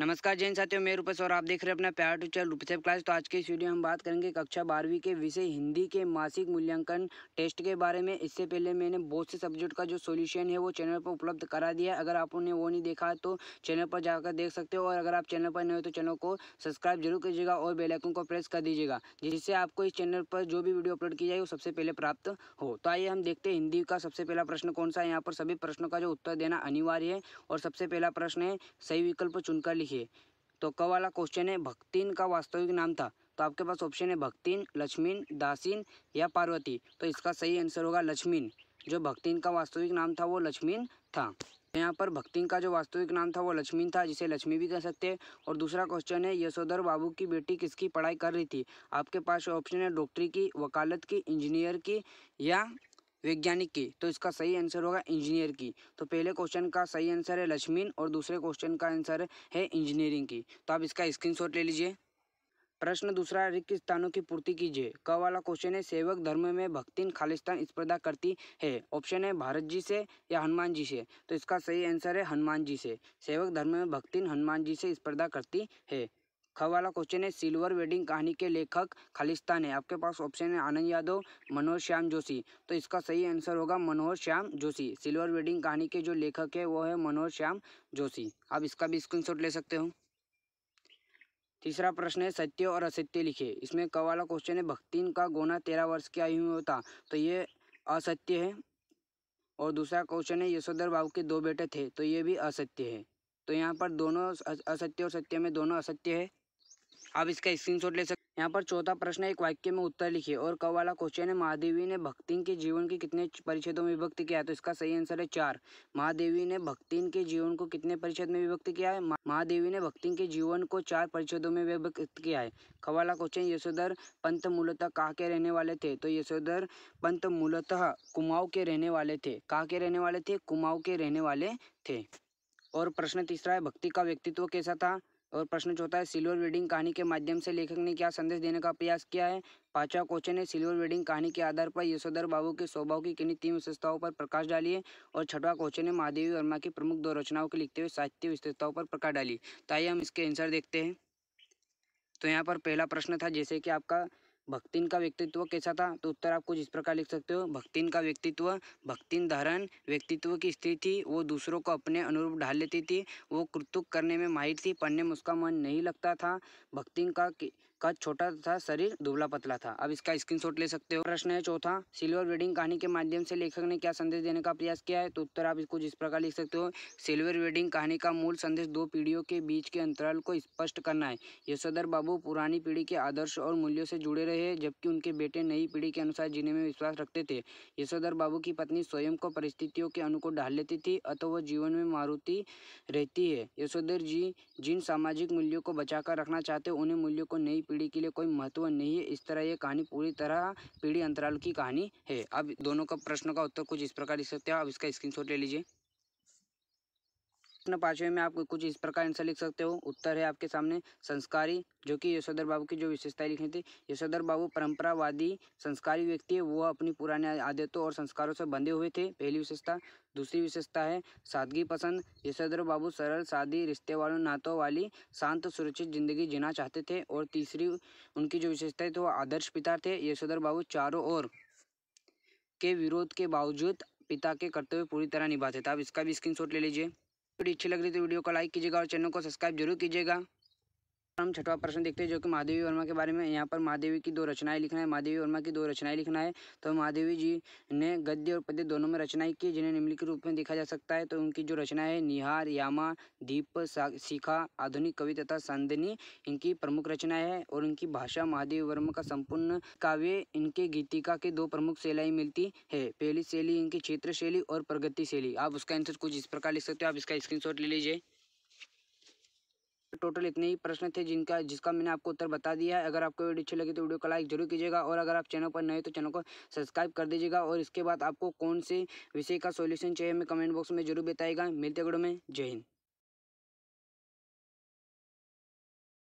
नमस्कार जैन साथियों मैं रूपस और आप देख रहे हैं अपना प्यार टू चल रूपसेप क्लास तो आज के इस वीडियो में हम बात करेंगे कक्षा बारहवीं के विषय हिंदी के मासिक मूल्यांकन टेस्ट के बारे में इससे पहले मैंने बहुत से सब्जेक्ट का जो सॉल्यूशन है वो चैनल पर उपलब्ध करा दिया है अगर आपने वो नहीं देखा तो चैनल पर जाकर देख सकते हो और अगर आप चैनल पर नहीं हो तो चैनल को सब्सक्राइब जरूर कीजिएगा और बेलाइकन को प्रेस कर दीजिएगा जिससे आपको इस चैनल पर जो भी वीडियो अपलोड की जाए वो सबसे पहले प्राप्त हो तो आइए हम देखते हैं हिंदी का सबसे पहला प्रश्न कौन सा है यहाँ पर सभी प्रश्नों का जो उत्तर देना अनिवार्य है और सबसे पहला प्रश्न है सही विकल्प चुनकर देखिए तो क वाला क्वेश्चन है भक्तिन का वास्तविक नाम था तो आपके पास ऑप्शन है भक्तिन लक्ष्मीन दासीन या पार्वती तो इसका सही आंसर होगा लक्ष्मीन जो भक्तिन का वास्तविक नाम था वो लक्ष्मीन था यहाँ पर भक्तिन का जो वास्तविक नाम था वो लक्ष्मीन था जिसे लक्ष्मी भी कह सकते हैं और दूसरा क्वेश्चन है यशोधर बाबू की बेटी किसकी पढ़ाई कर रही थी आपके पास ऑप्शन है डॉक्टरी की वकालत की इंजीनियर की या वैज्ञानिक की तो इसका सही आंसर होगा इंजीनियर की तो पहले क्वेश्चन का सही आंसर है लक्ष्मीन और दूसरे क्वेश्चन का आंसर है इंजीनियरिंग की तो आप इसका स्क्रीनशॉट ले लीजिए प्रश्न दूसरा रिक्त स्थानों की पूर्ति कीजिए क वाला क्वेश्चन है सेवक धर्म में भक्तिन खालिस्तान स्पर्धा करती है ऑप्शन है भारत जी से या हनुमान जी से तो इसका सही आंसर है हनुमान जी से सेवक धर्म में भक्तिन हनुमान जी से स्पर्धा करती है ख वाला क्वेश्चन है सिल्वर वेडिंग कहानी के लेखक खालिस्तान है आपके पास ऑप्शन है आनंद यादव मनोहर श्याम जोशी तो इसका सही आंसर होगा मनोहर श्याम जोशी सिल्वर वेडिंग कहानी के जो लेखक है वो है मनोहर श्याम जोशी आप इसका भी स्क्रीन ले सकते हो तीसरा प्रश्न है सत्य और असत्य लिखे इसमें क वाला क्वेश्चन है भक्तिन का गोना तेरह वर्ष की आयु में होता तो ये असत्य है और दूसरा क्वेश्चन है यशोधर बाबू के दो बेटे थे तो ये भी असत्य है तो यहाँ पर दोनों असत्य और सत्य में दोनों असत्य है आप इसका स्क्रीनशॉट ले सकते यहाँ पर चौथा प्रश्न एक वाक्य में उत्तर लिखिए और क वाला क्वेश्चन है महादेवी ने भक्ति के जीवन के कितने परिच्छेदों में विभक्त किया तो इसका सही आंसर है चार महादेवी ने भक्ति के जीवन को कितने परिच्छेद में विभक्त किया है महादेवी ने भक्ति के जीवन को चार परिच्छेदों में विभक्त किया है कवाला वाला क्वेश्चन यशोधर पंत मूलतः कहा के रहने वाले थे तो यशोधर पंत मूलतः कुमाऊ के रहने वाले थे कहा के रहने वाले थे कुमाऊ के रहने वाले थे और प्रश्न तीसरा है भक्ति का व्यक्तित्व कैसा था और प्रश्न चौथा है सिल्वर वेडिंग कहानी के माध्यम से लेखक ने क्या संदेश देने का प्रयास किया है पांचवा क्वेश्चन है सिल्वर वेडिंग कहानी के आधार पर यशोधर बाबू के स्वभाव की किन्हीं तीन विशेषताओं पर प्रकाश डालिए और छठवा क्वेश्चन है महादेवी वर्मा की प्रमुख दो रचनाओं के लिखते हुए साहित्य विशेषताओं पर प्रकाश डालिए तो आइए हम इसके आंसर देखते हैं तो यहाँ पर पहला प्रश्न था जैसे कि आपका भक्तिन का व्यक्तित्व कैसा था तो उत्तर आप कुछ इस प्रकार लिख सकते हो भक्तिन का व्यक्तित्व भक्तिन धारण व्यक्तित्व की स्थिति थी वो दूसरों को अपने अनुरूप ढाल लेती थी वो कृतुक करने में माहिर थी पढ़ने में उसका मन नहीं लगता था भक्तिन का का छोटा था शरीर दुबला पतला था अब इसका स्क्रीनशॉट ले सकते हो प्रश्न है चौथा सिल्वर वेडिंग कहानी के माध्यम से लेखक ने क्या संदेश देने का प्रयास किया है तो उत्तर आप इसको जिस प्रकार लिख सकते हो सिल्वर वेडिंग कहानी का मूल संदेश दो पीढ़ियों के बीच के अंतराल को स्पष्ट करना है यशोधर बाबू पुरानी पीढ़ी के आदर्श और मूल्यों से जुड़े रहे जबकि उनके बेटे नई पीढ़ी के अनुसार जीने में विश्वास रखते थे यशोधर बाबू की पत्नी स्वयं को परिस्थितियों के अनुकूल ढाल लेती थी अतः वह जीवन में मारुति रहती है यशोधर जी जिन सामाजिक मूल्यों को बचाकर रखना चाहते उन्हें मूल्यों को नई पीढ़ी के लिए कोई महत्व नहीं है इस तरह ये कहानी पूरी तरह पीढ़ी अंतराल की कहानी है अब दोनों का प्रश्नों का उत्तर कुछ इस प्रकार लिख सकते हैं आप इसका स्क्रीनशॉट ले लीजिए प्रश्न पांचवें में आप कुछ इस प्रकार आंसर लिख सकते हो उत्तर है आपके सामने संस्कारी जो कि यशोधर बाबू की जो विशेषताएं लिखी थी यशोधर बाबू परंपरावादी संस्कारी व्यक्ति है वह अपनी पुराने आदतों और संस्कारों से बंधे हुए थे पहली विशेषता दूसरी विशेषता है सादगी पसंद यशोधर बाबू सरल सादी रिश्ते वालों नातों वाली शांत सुरक्षित जिंदगी जीना चाहते थे और तीसरी उनकी जो विशेषता थी वह आदर्श पिता थे यशोधर बाबू चारों ओर के विरोध के बावजूद पिता के कर्तव्य पूरी तरह निभाते थे आप इसका भी स्क्रीनशॉट ले लीजिए वीडियो अच्छी लग रही तो वीडियो को लाइक कीजिएगा और चैनल को सब्सक्राइब जरूर कीजिएगा हम छठवा प्रश्न देखते हैं जो कि महादेवी वर्मा के बारे में यहाँ पर महादेवी की दो रचनाएं लिखना है महादेवी वर्मा की दो रचनाएं लिखना है तो महादेवी जी ने गद्य और पद्य दोनों में रचनाएं की जिन्हें निम्नलिखित रूप में देखा जा सकता है तो उनकी जो रचना है निहार यामा दीप शिखा आधुनिक कवि तथा संदिनी इनकी प्रमुख रचना है और इनकी भाषा महादेवी वर्मा का संपूर्ण काव्य इनके गीतिका के दो प्रमुख शैलियाँ मिलती है पहली शैली इनकी क्षेत्र शैली और प्रगति शैली आप उसका आंसर कुछ इस प्रकार लिख सकते हो आप इसका स्क्रीन ले लीजिए टोटल इतने ही प्रश्न थे जिनका जिसका मैंने आपको उत्तर बता दिया है अगर आपको वीडियो अच्छी लगी तो वीडियो को लाइक जरूर कीजिएगा और अगर आप चैनल पर नए तो चैनल को सब्सक्राइब कर दीजिएगा और इसके बाद आपको कौन से विषय का सॉल्यूशन चाहिए हमें कमेंट बॉक्स में जरूर बताएगा मिलते गुड़ों में जय हिंद